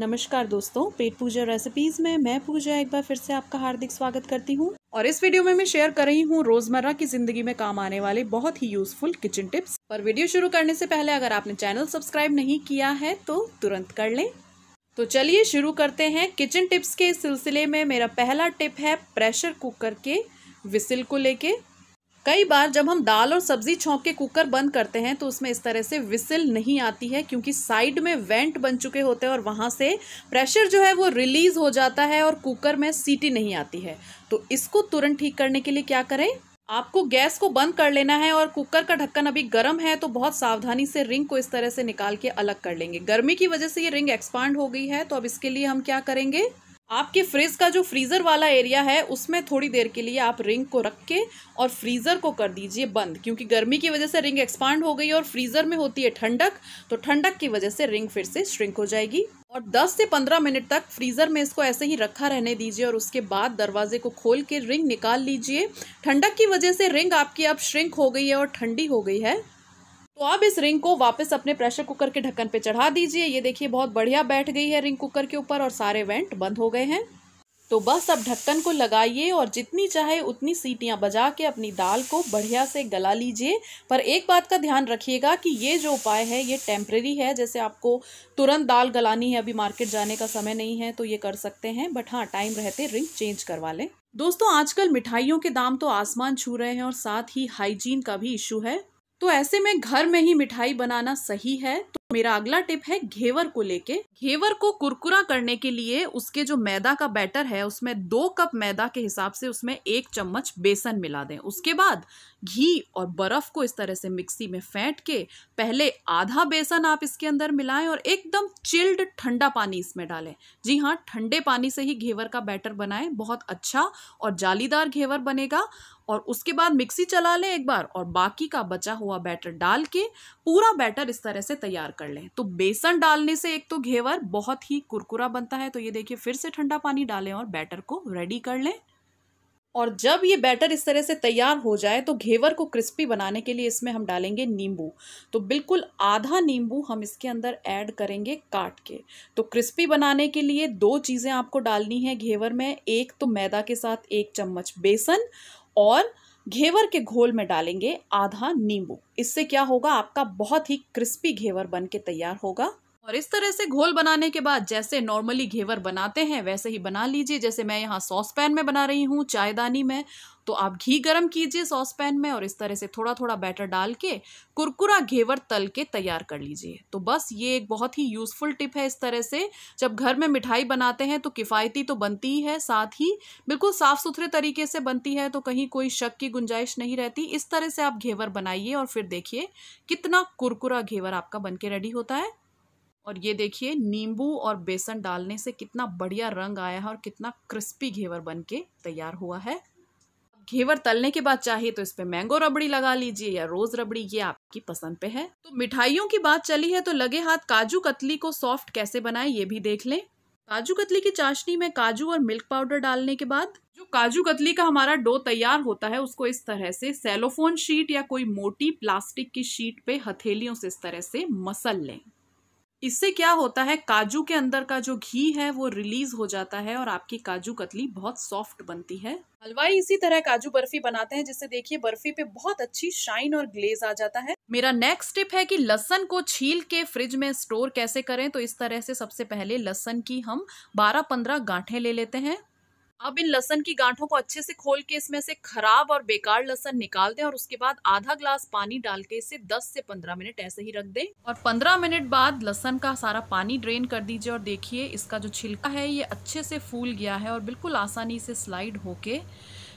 नमस्कार दोस्तों पेट पूजा रेसिपीज में मैं पूजा एक बार फिर से आपका हार्दिक स्वागत करती हूँ और इस वीडियो में मैं शेयर कर रही हूँ रोजमर्रा की जिंदगी में काम आने वाले बहुत ही यूजफुल किचन टिप्स पर वीडियो शुरू करने से पहले अगर आपने चैनल सब्सक्राइब नहीं किया है तो तुरंत कर ले तो चलिए शुरू करते हैं किचन टिप्स के सिलसिले में मेरा पहला टिप है प्रेशर कुकर के विसिल को लेके कई बार जब हम दाल और सब्ज़ी छोंक के कुकर बंद करते हैं तो उसमें इस तरह से विसिल नहीं आती है क्योंकि साइड में वेंट बन चुके होते हैं और वहाँ से प्रेशर जो है वो रिलीज़ हो जाता है और कुकर में सीटी नहीं आती है तो इसको तुरंत ठीक करने के लिए क्या करें आपको गैस को बंद कर लेना है और कुकर का ढक्कन अभी गर्म है तो बहुत सावधानी से रिंग को इस तरह से निकाल के अलग कर लेंगे गर्मी की वजह से ये रिंग एक्सपांड हो गई है तो अब इसके लिए हम क्या करेंगे आपके फ्रिज का जो फ्रीज़र वाला एरिया है उसमें थोड़ी देर के लिए आप रिंग को रख के और फ्रीज़र को कर दीजिए बंद क्योंकि गर्मी की वजह से रिंग एक्सपांड हो गई और फ्रीज़र में होती है ठंडक तो ठंडक की वजह से रिंग फिर से श्रिंक हो जाएगी और 10 से 15 मिनट तक फ्रीज़र में इसको ऐसे ही रखा रहने दीजिए और उसके बाद दरवाजे को खोल के रिंग निकाल लीजिए ठंडक की वजह से रिंग आपकी अब श्रिंक हो गई है और ठंडी हो गई है तो अब इस रिंग को वापस अपने प्रेशर कुकर के ढक्कन पे चढ़ा दीजिए ये देखिए बहुत बढ़िया बैठ गई है रिंग कुकर के ऊपर और सारे वेंट बंद हो गए हैं तो बस अब ढक्कन को लगाइए और जितनी चाहे उतनी सीटियां बजा के अपनी दाल को बढ़िया से गला लीजिए पर एक बात का ध्यान रखिएगा कि ये जो उपाय है ये टेम्प्रेरी है जैसे आपको तुरंत दाल गलानी है अभी मार्केट जाने का समय नहीं है तो ये कर सकते हैं बट हाँ टाइम रहते रिंग चेंज करवा लें दोस्तों आजकल मिठाइयों के दाम तो आसमान छू रहे हैं और साथ ही हाइजीन का भी इशू है तो ऐसे में घर में ही मिठाई बनाना सही है तो मेरा अगला टिप है घेवर को लेके घेवर को कुरकुरा करने के लिए उसके जो मैदा का बैटर है उसमें दो कप मैदा के हिसाब से उसमें एक चम्मच बेसन मिला दें उसके बाद घी और बर्फ को इस तरह से मिक्सी में फेंट के पहले आधा बेसन आप इसके अंदर मिलाएं और एकदम चिल्ड ठंडा पानी इसमें डालें जी हाँ ठंडे पानी से ही घेवर का बैटर बनाएं बहुत अच्छा और जालीदार घेवर बनेगा और उसके बाद मिक्सी चला लें एक बार और बाकी का बचा हुआ बैटर डाल के पूरा बैटर इस तरह से तैयार कर लें तो बेसन डालने से एक तो घेवर बहुत ही कुरकुरा बनता है तो ये देखिए फिर से ठंडा पानी डालें और बैटर को रेडी कर लें और जब ये बैटर इस तरह से तैयार हो जाए तो घेवर को क्रिस्पी बनाने के लिए इसमें हम डालेंगे नींबू तो बिल्कुल आधा नींबू हम इसके अंदर ऐड करेंगे काट के तो क्रिस्पी बनाने के लिए दो चीज़ें आपको डालनी है घेवर में एक तो मैदा के साथ एक चम्मच बेसन और घेवर के घोल में डालेंगे आधा नींबू इससे क्या होगा आपका बहुत ही क्रिस्पी घेवर बन के तैयार होगा और इस तरह से घोल बनाने के बाद जैसे नॉर्मली घेवर बनाते हैं वैसे ही बना लीजिए जैसे मैं यहाँ सॉस पैन में बना रही हूँ चायदानी में तो आप घी गरम कीजिए सॉस पैन में और इस तरह से थोड़ा थोड़ा बैटर डाल के कुरकुरा घेवर तल के तैयार कर लीजिए तो बस ये एक बहुत ही यूज़फुल टिप है इस तरह से जब घर में मिठाई बनाते हैं तो किफ़ायती तो बनती ही है साथ ही बिल्कुल साफ़ सुथरे तरीके से बनती है तो कहीं कोई शक की गुंजाइश नहीं रहती इस तरह से आप घेवर बनाइए और फिर देखिए कितना कुरकुरा घेवर आपका बन के रेडी होता है और ये देखिए नींबू और बेसन डालने से कितना बढ़िया रंग आया है और कितना क्रिस्पी घेवर बन के तैयार हुआ है घेवर तलने के बाद चाहिए तो इस पे मैंगो रबड़ी लगा लीजिए या रोज रबड़ी ये आपकी पसंद पे है तो मिठाइयों की बात चली है तो लगे हाथ काजू कतली को सॉफ्ट कैसे बनाए ये भी देख लें काजू कतली की चाशनी में काजू और मिल्क पाउडर डालने के बाद जो काजू कतली का हमारा डो तैयार होता है उसको इस तरह से सेलोफोन शीट या कोई मोटी प्लास्टिक की शीट पे हथेलियों से इस तरह से मसल लें इससे क्या होता है काजू के अंदर का जो घी है वो रिलीज हो जाता है और आपकी काजू कतली बहुत सॉफ्ट बनती है हलवाई इसी तरह काजू बर्फी बनाते हैं जिससे देखिए बर्फी पे बहुत अच्छी शाइन और ग्लेज आ जाता है मेरा नेक्स्ट टिप है कि लसन को छील के फ्रिज में स्टोर कैसे करें तो इस तरह से सबसे पहले लसन की हम 12-15 गांठें ले लेते हैं अब इन लसन की गांठों को अच्छे से खोल के इसमें से खराब और बेकार लसन निकाल दें और उसके बाद आधा ग्लास पानी डाल के इसे 10 से 15 मिनट ऐसे ही रख दें और 15 मिनट बाद लसन का सारा पानी ड्रेन कर दीजिए और देखिए इसका जो छिलका है ये अच्छे से फूल गया है और बिल्कुल आसानी से स्लाइड होके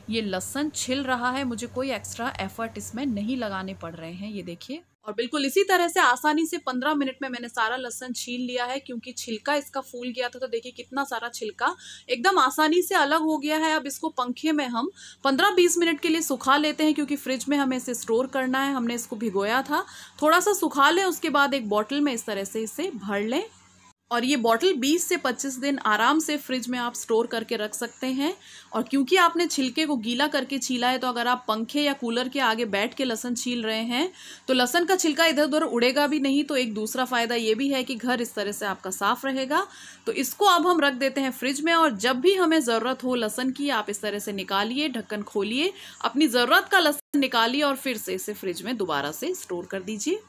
ये लसन छिल रहा है मुझे कोई एक्स्ट्रा एफर्ट इसमें नहीं लगाने पड़ रहे हैं ये देखिए और बिल्कुल इसी तरह से आसानी से पंद्रह मिनट में मैंने सारा लहसन छील लिया है क्योंकि छिलका इसका फूल गया था तो देखिए कितना सारा छिलका एकदम आसानी से अलग हो गया है अब इसको पंखे में हम पंद्रह बीस मिनट के लिए सुखा लेते हैं क्योंकि फ्रिज में हमें इसे स्टोर करना है हमने इसको भिगोया था थोड़ा सा सुखा लें उसके बाद एक बॉटल में इस तरह से इसे भर लें और ये बॉटल 20 से 25 दिन आराम से फ्रिज में आप स्टोर करके रख सकते हैं और क्योंकि आपने छिलके को गीला करके छीला है तो अगर आप पंखे या कूलर के आगे बैठ के लहसन छील रहे हैं तो लहसन का छिलका इधर उधर उड़ेगा भी नहीं तो एक दूसरा फ़ायदा ये भी है कि घर इस तरह से आपका साफ़ रहेगा तो इसको अब हम रख देते हैं फ्रिज में और जब भी हमें ज़रूरत हो लहसन की आप इस तरह से निकालिए ढक्कन खोलिए अपनी ज़रूरत का लहसन निकालिए और फिर से इसे फ्रिज में दोबारा से स्टोर कर दीजिए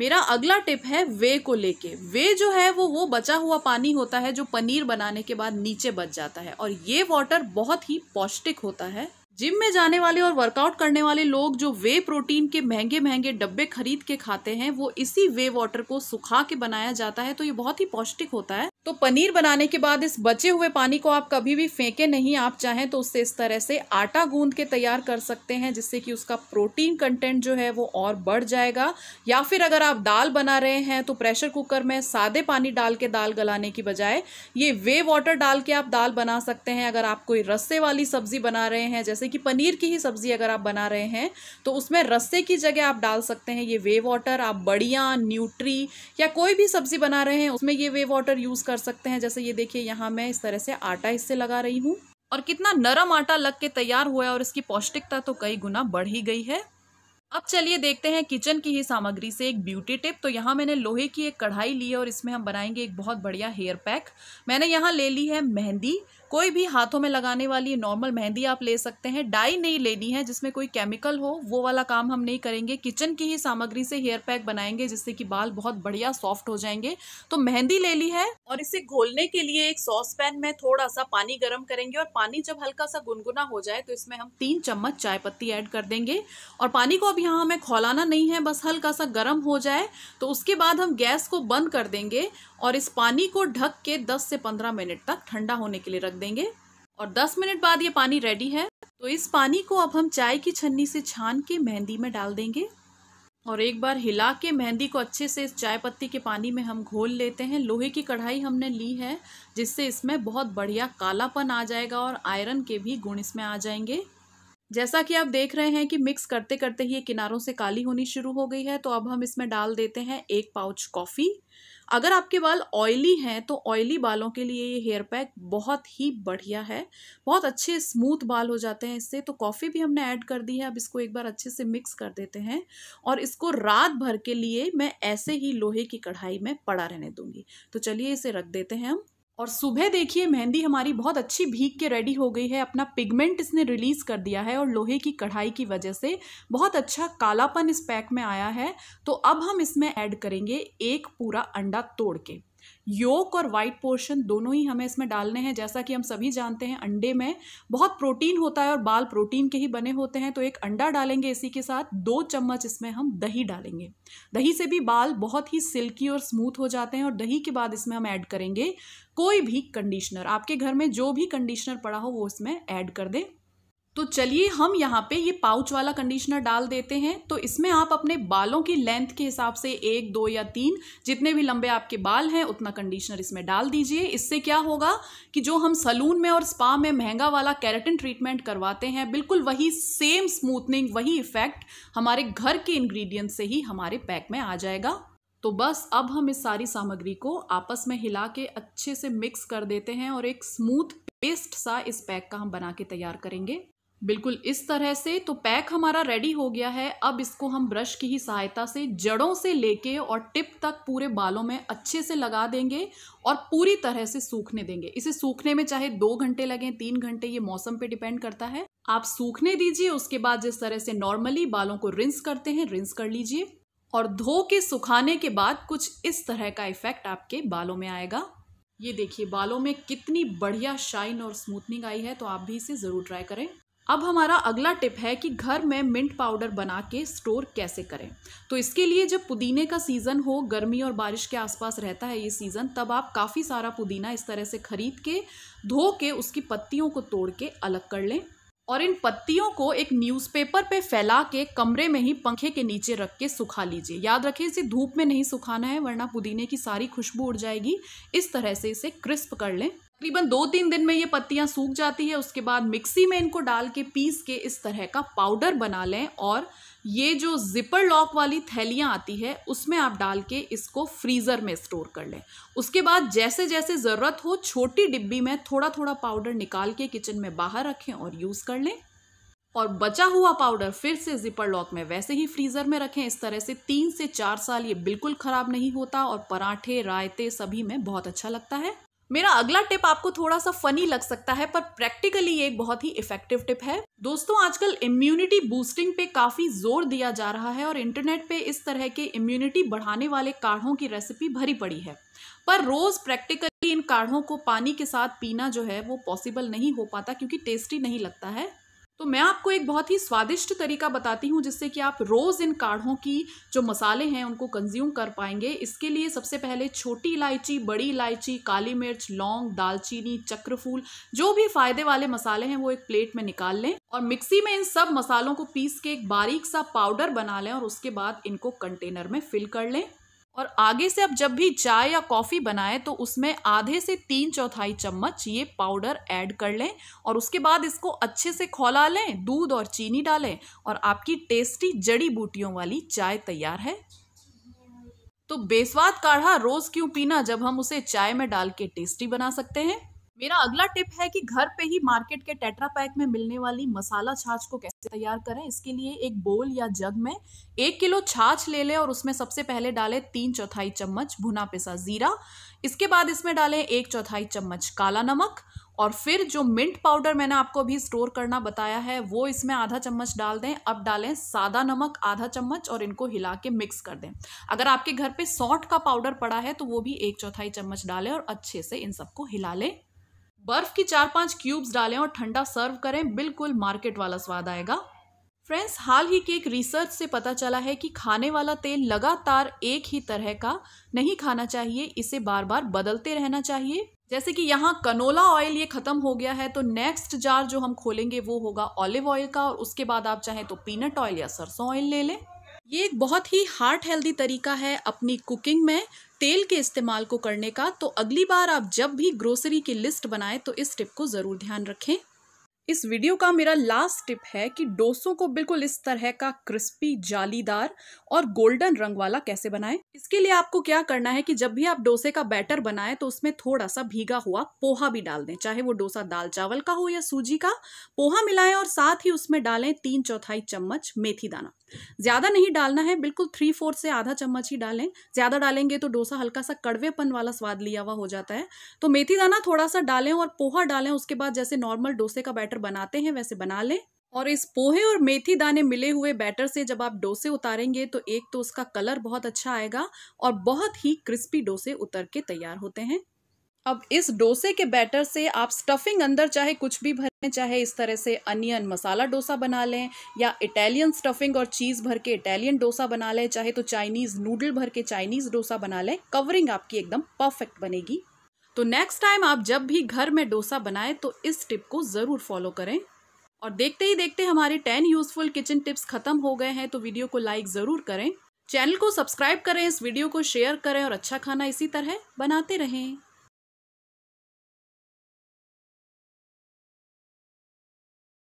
मेरा अगला टिप है वे को लेके वे जो है वो वो बचा हुआ पानी होता है जो पनीर बनाने के बाद नीचे बच जाता है और ये वाटर बहुत ही पौष्टिक होता है जिम में जाने वाले और वर्कआउट करने वाले लोग जो वे प्रोटीन के महंगे महंगे डब्बे खरीद के खाते हैं वो इसी वे वाटर को सुखा के बनाया जाता है तो ये बहुत ही पौष्टिक होता है तो पनीर बनाने के बाद इस बचे हुए पानी को आप कभी भी फेंके नहीं आप चाहें तो उससे इस तरह से आटा गूंद के तैयार कर सकते हैं जिससे कि उसका प्रोटीन कंटेंट जो है वो और बढ़ जाएगा या फिर अगर आप दाल बना रहे हैं तो प्रेशर कुकर में सादे पानी डाल के दाल गलाने की बजाय ये वे वाटर डाल के आप दाल बना सकते हैं अगर आप कोई रस्से वाली सब्ज़ी बना रहे हैं जैसे कि पनीर की ही सब्ज़ी अगर आप बना रहे हैं तो उसमें रस्से की जगह आप डाल सकते हैं ये वे वाटर आप बढ़िया न्यूट्री या कोई भी सब्ज़ी बना रहे हैं उसमें ये वे वाटर यूज़ कर सकते हैं जैसे ये देखिए यहाँ मैं इस तरह से आटा इससे लगा रही हूँ और कितना नरम आटा लग के तैयार हुआ है और इसकी पौष्टिकता तो कई गुना बढ़ ही गई है अब चलिए देखते हैं किचन की ही सामग्री से एक ब्यूटी टिप तो यहाँ मैंने लोहे की एक कढ़ाई ली है और इसमें हम बनाएंगे एक बहुत बढ़िया हेयर पैक मैंने यहाँ ले ली है मेहंदी कोई भी हाथों में लगाने वाली नॉर्मल मेहंदी आप ले सकते हैं डाई नहीं लेनी है जिसमें कोई केमिकल हो वो वाला काम हम नहीं करेंगे किचन की ही सामग्री से हेयर पैक बनाएंगे जिससे कि बाल बहुत बढ़िया सॉफ्ट हो जाएंगे तो मेहंदी ले ली है और इसे घोलने के लिए एक सॉस पैन में थोड़ा सा पानी गर्म करेंगे और पानी जब हल्का सा गुनगुना हो जाए तो इसमें हम तीन चम्मच चाय पत्ती एड कर देंगे और पानी को यहाँ हमें खोलाना नहीं है बस हल्का सा गर्म हो जाए तो उसके बाद हम गैस को बंद कर देंगे और इस पानी को ढक के 10 से 15 मिनट तक ठंडा होने के लिए रख देंगे और 10 मिनट बाद ये पानी रेडी है तो इस पानी को अब हम चाय की छन्नी से छान के मेहंदी में डाल देंगे और एक बार हिला के मेहंदी को अच्छे से इस चाय पत्ती के पानी में हम घोल लेते हैं लोहे की कढ़ाई हमने ली है जिससे इसमें बहुत बढ़िया कालापन आ जाएगा और आयरन के भी गुण इसमें आ जाएंगे जैसा कि आप देख रहे हैं कि मिक्स करते करते ही ये किनारों से काली होनी शुरू हो गई है तो अब हम इसमें डाल देते हैं एक पाउच कॉफ़ी अगर आपके बाल ऑयली हैं तो ऑयली बालों के लिए ये हेयर पैक बहुत ही बढ़िया है बहुत अच्छे स्मूथ बाल हो जाते हैं इससे तो कॉफ़ी भी हमने ऐड कर दी है अब इसको एक बार अच्छे से मिक्स कर देते हैं और इसको रात भर के लिए मैं ऐसे ही लोहे की कढ़ाई में पड़ा रहने दूंगी तो चलिए इसे रख देते हैं हम और सुबह देखिए मेहंदी हमारी बहुत अच्छी भीग के रेडी हो गई है अपना पिगमेंट इसने रिलीज़ कर दिया है और लोहे की कढ़ाई की वजह से बहुत अच्छा कालापन इस पैक में आया है तो अब हम इसमें ऐड करेंगे एक पूरा अंडा तोड़ के योक और वाइट पोर्शन दोनों ही हमें इसमें डालने हैं जैसा कि हम सभी जानते हैं अंडे में बहुत प्रोटीन होता है और बाल प्रोटीन के ही बने होते हैं तो एक अंडा डालेंगे इसी के साथ दो चम्मच इसमें हम दही डालेंगे दही से भी बाल बहुत ही सिल्की और स्मूथ हो जाते हैं और दही के बाद इसमें हम ऐड करेंगे कोई भी कंडीशनर आपके घर में जो भी कंडीशनर पड़ा हो वो इसमें ऐड कर दें तो चलिए हम यहाँ पे ये पाउच वाला कंडीशनर डाल देते हैं तो इसमें आप अपने बालों की लेंथ के हिसाब से एक दो या तीन जितने भी लंबे आपके बाल हैं उतना कंडीशनर इसमें डाल दीजिए इससे क्या होगा कि जो हम सलून में और स्पा में महंगा वाला कैरेटिन ट्रीटमेंट करवाते हैं बिल्कुल वही सेम स्मूथनिंग वही इफेक्ट हमारे घर के इन्ग्रीडियंट से ही हमारे पैक में आ जाएगा तो बस अब हम इस सारी सामग्री को आपस में हिला के अच्छे से मिक्स कर देते हैं और एक स्मूथ पेस्ट सा इस पैक का हम बना के तैयार करेंगे बिल्कुल इस तरह से तो पैक हमारा रेडी हो गया है अब इसको हम ब्रश की ही सहायता से जड़ों से लेके और टिप तक पूरे बालों में अच्छे से लगा देंगे और पूरी तरह से सूखने देंगे इसे सूखने में चाहे दो घंटे लगें तीन घंटे ये मौसम पे डिपेंड करता है आप सूखने दीजिए उसके बाद जिस तरह से नॉर्मली बालों को रिंस करते हैं रिंस कर लीजिए और धो के सुखाने के बाद कुछ इस तरह का इफेक्ट आपके बालों में आएगा ये देखिए बालों में कितनी बढ़िया शाइन और स्मूथनिंग आई है तो आप भी इसे ज़रूर ट्राई करें अब हमारा अगला टिप है कि घर में मिंट पाउडर बना के स्टोर कैसे करें तो इसके लिए जब पुदीने का सीज़न हो गर्मी और बारिश के आसपास रहता है ये सीज़न तब आप काफ़ी सारा पुदीना इस तरह से खरीद के धो के उसकी पत्तियों को तोड़ के अलग कर लें और इन पत्तियों को एक न्यूज़पेपर पे फैला के कमरे में ही पंखे के नीचे रख के सुखा लीजिए याद रखें इसे धूप में नहीं सुखाना है वरना पुदीने की सारी खुशबू उड़ जाएगी इस तरह से इसे क्रिस्प कर लें तकरीबन दो तीन दिन में ये पत्तियाँ सूख जाती है उसके बाद मिक्सी में इनको डाल के पीस के इस तरह का पाउडर बना लें और ये जो जिपर लॉक वाली थैलियाँ आती है उसमें आप डाल के इसको फ्रीज़र में स्टोर कर लें उसके बाद जैसे जैसे ज़रूरत हो छोटी डिब्बी में थोड़ा थोड़ा पाउडर निकाल के किचन में बाहर रखें और यूज़ कर लें और बचा हुआ पाउडर फिर से जिपर लॉक में वैसे ही फ्रीज़र में रखें इस तरह से तीन से चार साल ये बिल्कुल ख़राब नहीं होता और पराठे रायते सभी में बहुत अच्छा लगता है मेरा अगला टिप आपको थोड़ा सा फनी लग सकता है पर प्रैक्टिकली ये एक बहुत ही इफेक्टिव टिप है दोस्तों आजकल इम्यूनिटी बूस्टिंग पे काफी जोर दिया जा रहा है और इंटरनेट पे इस तरह के इम्यूनिटी बढ़ाने वाले काढ़ों की रेसिपी भरी पड़ी है पर रोज प्रैक्टिकली इन काढ़ों को पानी के साथ पीना जो है वो पॉसिबल नहीं हो पाता क्योंकि टेस्टी नहीं लगता है तो मैं आपको एक बहुत ही स्वादिष्ट तरीका बताती हूँ जिससे कि आप रोज़ इन काढ़ों की जो मसाले हैं उनको कंज्यूम कर पाएंगे इसके लिए सबसे पहले छोटी इलायची बड़ी इलायची काली मिर्च लौंग दालचीनी चक्रफूल जो भी फ़ायदे वाले मसाले हैं वो एक प्लेट में निकाल लें और मिक्सी में इन सब मसालों को पीस के एक बारीक सा पाउडर बना लें और उसके बाद इनको कंटेनर में फिल कर लें और आगे से आप जब भी चाय या कॉफ़ी बनाएं तो उसमें आधे से तीन चौथाई चम्मच ये पाउडर ऐड कर लें और उसके बाद इसको अच्छे से खौला लें दूध और चीनी डालें और आपकी टेस्टी जड़ी बूटियों वाली चाय तैयार है तो बेस्वाद काढ़ा रोज़ क्यों पीना जब हम उसे चाय में डाल के टेस्टी बना सकते हैं मेरा अगला टिप है कि घर पे ही मार्केट के टेट्रा पैक में मिलने वाली मसाला छाछ को कैसे तैयार करें इसके लिए एक बोल या जग में एक किलो छाछ ले लें और उसमें सबसे पहले डालें तीन चौथाई चम्मच भुना पिसा जीरा इसके बाद इसमें डालें एक चौथाई चम्मच काला नमक और फिर जो मिंट पाउडर मैंने आपको अभी स्टोर करना बताया है वो इसमें आधा चम्मच डाल दें अब डालें सादा नमक आधा चम्मच और इनको हिला के मिक्स कर दें अगर आपके घर पे सॉल्ट का पाउडर पड़ा है तो वो भी एक चौथाई चम्मच डालें और अच्छे से इन सबको हिला लें बर्फ़ की चार पांच क्यूब्स डालें और ठंडा सर्व करें बिल्कुल मार्केट वाला स्वाद आएगा फ्रेंड्स हाल ही के एक रिसर्च से पता चला है कि खाने वाला तेल लगातार एक ही तरह का नहीं खाना चाहिए इसे बार बार बदलते रहना चाहिए जैसे कि यहाँ कनोला ऑयल ये ख़त्म हो गया है तो नेक्स्ट जार जो हम खोलेंगे वो होगा ऑलिव ऑयल का और उसके बाद आप चाहें तो पीनट ऑयल या सरसों ऑयल ले लें ये एक बहुत ही हार्ट हेल्दी तरीका है अपनी कुकिंग में तेल के इस्तेमाल को करने का तो अगली बार आप जब भी ग्रोसरी की लिस्ट बनाएं तो इस टिप को ज़रूर ध्यान रखें इस वीडियो का मेरा लास्ट टिप है कि डोसों को बिल्कुल इस तरह का क्रिस्पी जालीदार और गोल्डन रंग वाला कैसे बनाएं इसके लिए आपको क्या करना है कि जब भी आप डोसे का बैटर बनाएं तो उसमें थोड़ा सा भीगा हुआ पोहा भी डाल दें चाहे वो डोसा दाल चावल का हो या सूजी का पोहा मिलाएं और साथ ही उसमें डालें तीन चौथाई चम्मच मेथी दाना ज़्यादा नहीं डालना है बिल्कुल थ्री फोर्थ से आधा चम्मच ही डालें ज़्यादा डालेंगे तो डोसा हल्का सा कड़वेपन वाला स्वाद लिया हुआ हो जाता है तो मेथी दाना थोड़ा सा डालें और पोहा डालें उसके बाद जैसे नॉर्मल डोसे का बैटर बनाते हैं वैसे बना लें और इस पोहे और मेथी दाने मिले हुए बैटर से जब आप डोसे उतारेंगे तो एक तो उसका कलर बहुत अच्छा आएगा और बहुत ही क्रिस्पी डोसे उतर के तैयार होते हैं अब इस डोसे के बैटर से आप स्टफिंग अंदर चाहे कुछ भी भरें चाहे इस तरह से अनियन मसाला डोसा बना लें या इटालियन स्टफिंग और चीज़ भर के इटालियन डोसा बना लें चाहे तो चाइनीज़ नूडल भर के चाइनीज़ डोसा बना लें कवरिंग आपकी एकदम परफेक्ट बनेगी तो नेक्स्ट टाइम आप जब भी घर में डोसा बनाएं तो इस टिप को ज़रूर फॉलो करें और देखते ही देखते हमारे टेन यूजफुल किचन टिप्स खत्म हो गए हैं तो वीडियो को लाइक ज़रूर करें चैनल को सब्सक्राइब करें इस वीडियो को शेयर करें और अच्छा खाना इसी तरह बनाते रहें